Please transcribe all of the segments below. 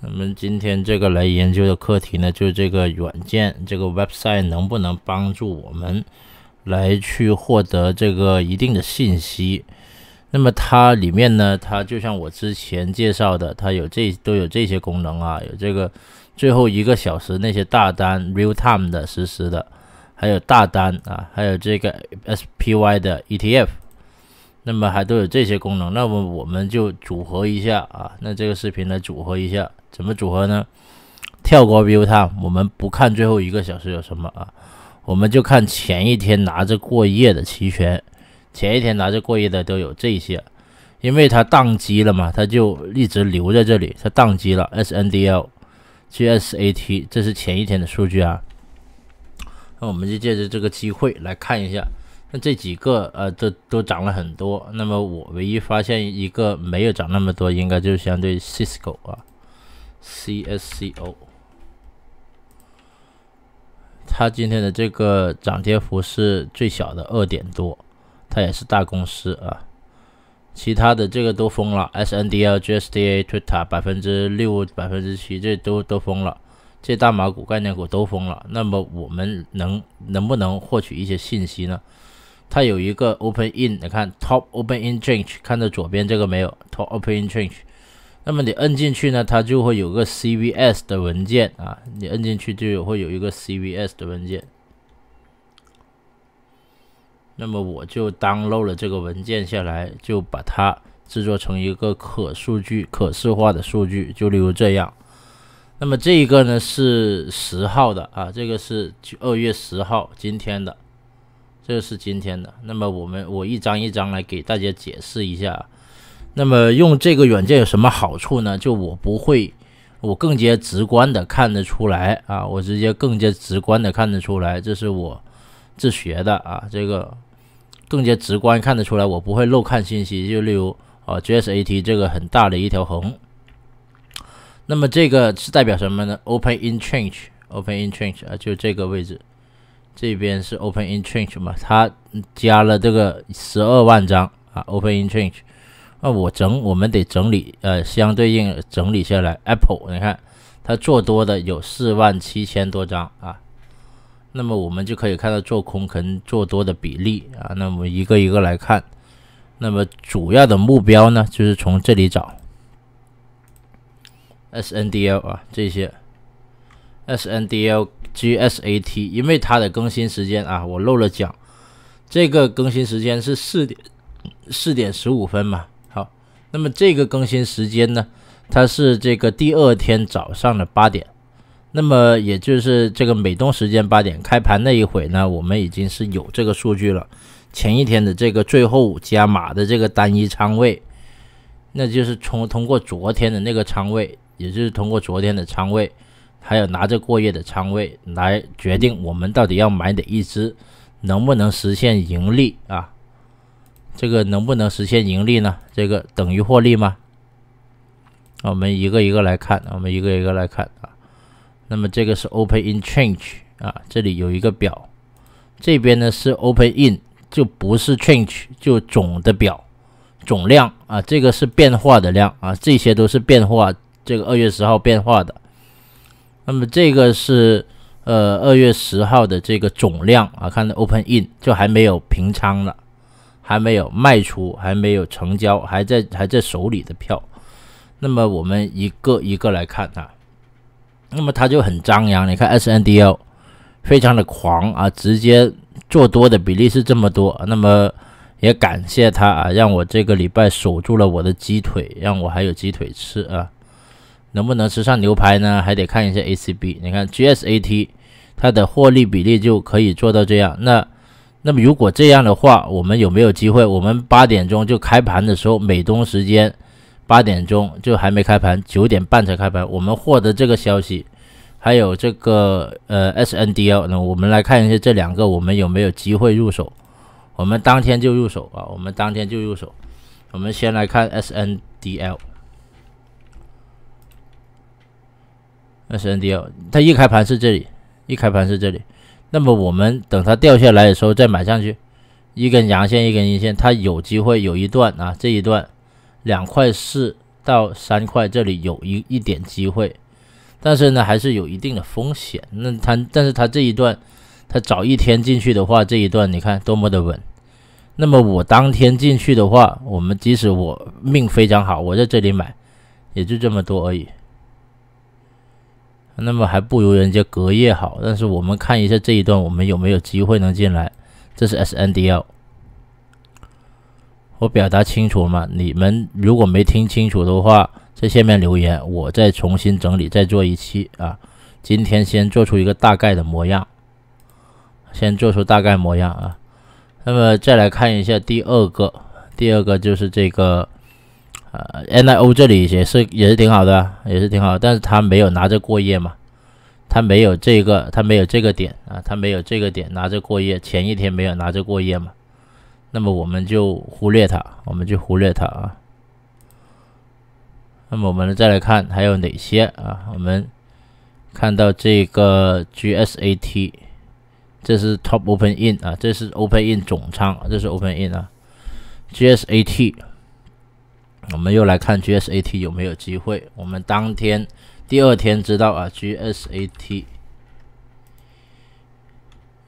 我们今天这个来研究的课题呢，就是这个软件，这个 website 能不能帮助我们来去获得这个一定的信息？那么它里面呢，它就像我之前介绍的，它有这都有这些功能啊，有这个最后一个小时那些大单 real time 的实时的，还有大单啊，还有这个 SPY 的 ETF。那么还都有这些功能，那么我们就组合一下啊，那这个视频来组合一下，怎么组合呢？跳过 v i time，e w 我们不看最后一个小时有什么啊，我们就看前一天拿着过夜的期权，前一天拿着过夜的都有这些，因为它宕机了嘛，它就一直留在这里，它宕机了，SNDL，GSAT，这是前一天的数据啊，那我们就借着这个机会来看一下。那这几个呃都都涨了很多，那么我唯一发现一个没有涨那么多，应该就是相对 Cisco 啊，CSCO，它今天的这个涨跌幅是最小的二点多，它也是大公司啊，其他的这个都封了 s n d l GSDA、Twitter 百分之六百分之七，这都都封了，这大马股概念股都封了，那么我们能能不能获取一些信息呢？它有一个 open in，你看 top open in change，看到左边这个没有 top open in change，那么你摁进去呢，它就会有个 cvs 的文件啊，你摁进去就会有一个 cvs 的文件。那么我就当漏了这个文件下来，就把它制作成一个可数据可视化的数据，就例如这样。那么这一个呢是十号的啊，这个是二月十号今天的。这个是今天的，那么我们我一张一张来给大家解释一下。那么用这个软件有什么好处呢？就我不会，我更加直观的看得出来啊，我直接更加直观的看得出来，这是我自学的啊，这个更加直观看得出来，我不会漏看信息。就例如啊 j S A T 这个很大的一条横。那么这个是代表什么呢？Open in c h a n g e o p e n in c h a n g e 啊，就这个位置。这边是 Open Interest 嘛，它加了这个十二万张啊，Open Interest，那我整，我们得整理，呃，相对应整理下来，Apple，你看它做多的有四万七千多张啊，那么我们就可以看到做空跟做多的比例啊，那么一个一个来看，那么主要的目标呢，就是从这里找，SNDL 啊这些，SNDL。G S A T，因为它的更新时间啊，我漏了讲，这个更新时间是四点四点十五分嘛。好，那么这个更新时间呢，它是这个第二天早上的八点，那么也就是这个美东时间八点开盘那一会呢，我们已经是有这个数据了。前一天的这个最后加码的这个单一仓位，那就是通通过昨天的那个仓位，也就是通过昨天的仓位。还有拿着过夜的仓位来决定我们到底要买哪一只，能不能实现盈利啊？这个能不能实现盈利呢？这个等于获利吗？我们一个一个来看，我们一个一个来看啊。那么这个是 Open in Change 啊，这里有一个表，这边呢是 Open in，就不是 Change，就总的表总量啊。这个是变化的量啊，这些都是变化，这个二月十号变化的。那么这个是呃二月十号的这个总量啊，看到 open in 就还没有平仓了，还没有卖出，还没有成交，还在还在手里的票。那么我们一个一个来看它，那么它就很张扬，你看 SNDL 非常的狂啊，直接做多的比例是这么多。那么也感谢他啊，让我这个礼拜守住了我的鸡腿，让我还有鸡腿吃啊。能不能吃上牛排呢？还得看一下 A C B。你看 G S A T，它的获利比例就可以做到这样。那那么如果这样的话，我们有没有机会？我们八点钟就开盘的时候，美东时间八点钟就还没开盘，九点半才开盘。我们获得这个消息，还有这个呃 S N D L，那我们来看一下这两个，我们有没有机会入手？我们当天就入手啊！我们当天就入手。我们先来看 S N D L。那 N D L，它一开盘是这里，一开盘是这里。那么我们等它掉下来的时候再买上去，一根阳线一根阴线，它有机会有一段啊，这一段两块四到三块，这里有一一点机会，但是呢还是有一定的风险。那它，但是它这一段，它早一天进去的话，这一段你看多么的稳。那么我当天进去的话，我们即使我命非常好，我在这里买，也就这么多而已。那么还不如人家隔夜好，但是我们看一下这一段，我们有没有机会能进来？这是 SNDL，我表达清楚吗？你们如果没听清楚的话，在下面留言，我再重新整理，再做一期啊。今天先做出一个大概的模样，先做出大概模样啊。那么再来看一下第二个，第二个就是这个。呃，NIO 这里也是也是挺好的，也是挺好，但是他没有拿着过夜嘛，他没有这个，他没有这个点啊，他没有这个点拿着过夜，前一天没有拿着过夜嘛，那么我们就忽略它，我们就忽略它啊。那么我们再来看还有哪些啊，我们看到这个 GSAT，这是 Top Open In 啊，这是 Open In 总仓，这是 Open In 啊，GSAT。我们又来看 G S A T 有没有机会？我们当天、第二天知道啊，G S A T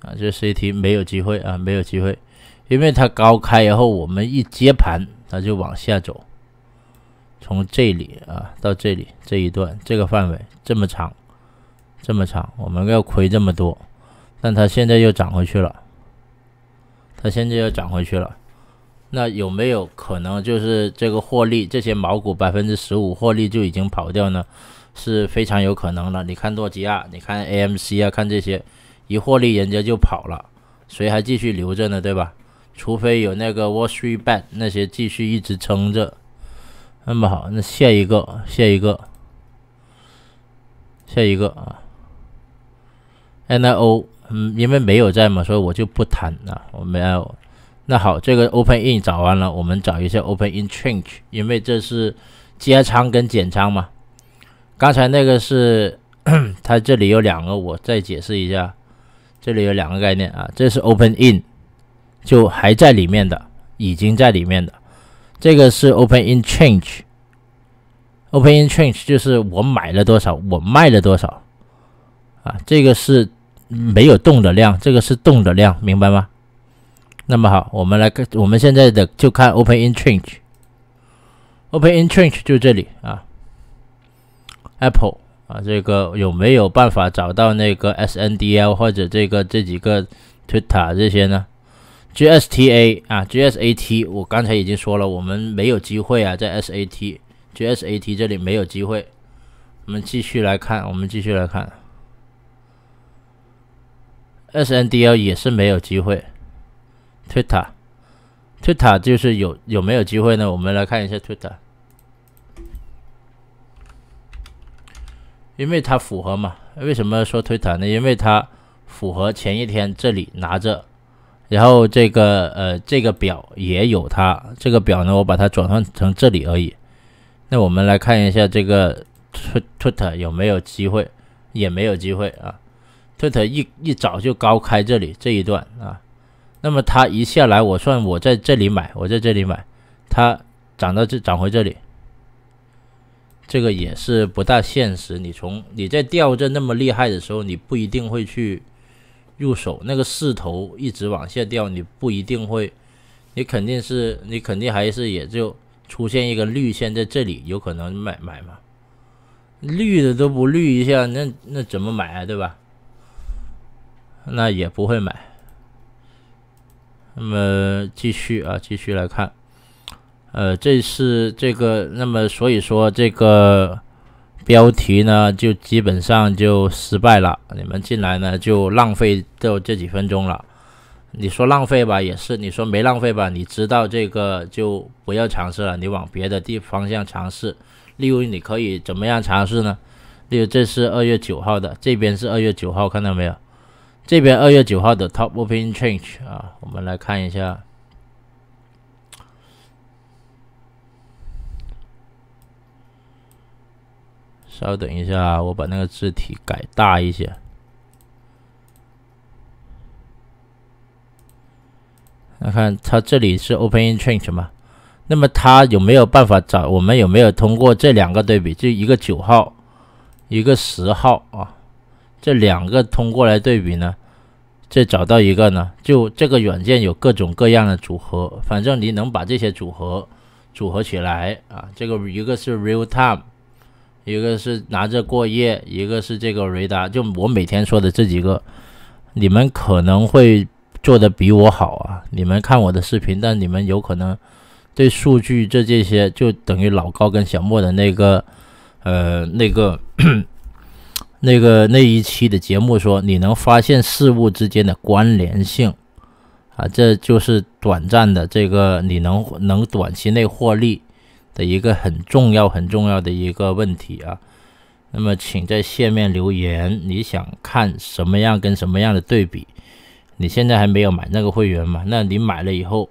啊，G S A T 没有机会啊，没有机会，因为它高开以后，我们一接盘，它就往下走，从这里啊到这里这一段，这个范围这么长，这么长，我们要亏这么多，但它现在又涨回去了，它现在又涨回去了。那有没有可能就是这个获利，这些毛股百分之十五获利就已经跑掉呢？是非常有可能了。你看诺基亚，你看 AMC 啊，看这些一获利人家就跑了，谁还继续留着呢？对吧？除非有那个 w a s h b a n k 那些继续一直撑着。那么好，那下一个，下一个，下一个啊，NIO，嗯，因为没有在嘛，所以我就不谈啊，我没有。那好，这个 open in 找完了，我们找一下 open in change，因为这是加仓跟减仓嘛。刚才那个是，它这里有两个，我再解释一下，这里有两个概念啊。这是 open in，就还在里面的，已经在里面的，这个是 open in change。open in change 就是我买了多少，我卖了多少，啊，这个是没有动的量，这个是动的量，明白吗？那么好，我们来看，我们现在的就看 Open i n t e r n g e Open i n t e r n g e 就这里啊，Apple 啊，这个有没有办法找到那个 SNDL 或者这个这几个 Twitter 这些呢？GSTA 啊，G SAT 我刚才已经说了，我们没有机会啊，在 SAT G SAT 这里没有机会。我们继续来看，我们继续来看，SNDL 也是没有机会。推塔，推塔就是有有没有机会呢？我们来看一下推塔，因为它符合嘛？为什么说推塔呢？因为它符合前一天这里拿着，然后这个呃这个表也有它，这个表呢我把它转换成这里而已。那我们来看一下这个推推特有没有机会，也没有机会啊！推特一一早就高开这里这一段啊。那么它一下来，我算我在这里买，我在这里买，它涨到这涨回这里，这个也是不大现实。你从你在掉着那么厉害的时候，你不一定会去入手，那个势头一直往下掉，你不一定会，你肯定是你肯定还是也就出现一个绿线在这里，有可能买买嘛？绿的都不绿一下，那那怎么买啊？对吧？那也不会买。那么继续啊，继续来看，呃，这是这个，那么所以说这个标题呢，就基本上就失败了。你们进来呢，就浪费掉这几分钟了。你说浪费吧，也是；你说没浪费吧，你知道这个就不要尝试了。你往别的地方向尝试，例如你可以怎么样尝试呢？例如这是二月九号的，这边是二月九号，看到没有？这边二月九号的 top opening change 啊，我们来看一下。稍等一下，我把那个字体改大一些。看看它这里是 opening change 吗？那么它有没有办法找？我们有没有通过这两个对比？就一个九号，一个十号啊？这两个通过来对比呢，再找到一个呢，就这个软件有各种各样的组合，反正你能把这些组合组合起来啊。这个一个是 real time，一个是拿着过夜，一个是这个雷达。就我每天说的这几个，你们可能会做的比我好啊。你们看我的视频，但你们有可能对数据这这些，就等于老高跟小莫的那个，呃，那个。那个那一期的节目说，你能发现事物之间的关联性啊，这就是短暂的这个你能能短期内获利的一个很重要很重要的一个问题啊。那么，请在下面留言，你想看什么样跟什么样的对比？你现在还没有买那个会员嘛？那你买了以后，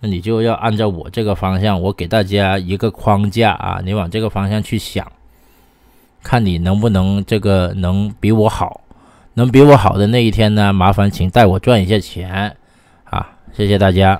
那你就要按照我这个方向，我给大家一个框架啊，你往这个方向去想。看你能不能这个能比我好，能比我好的那一天呢？麻烦请带我赚一些钱啊！谢谢大家。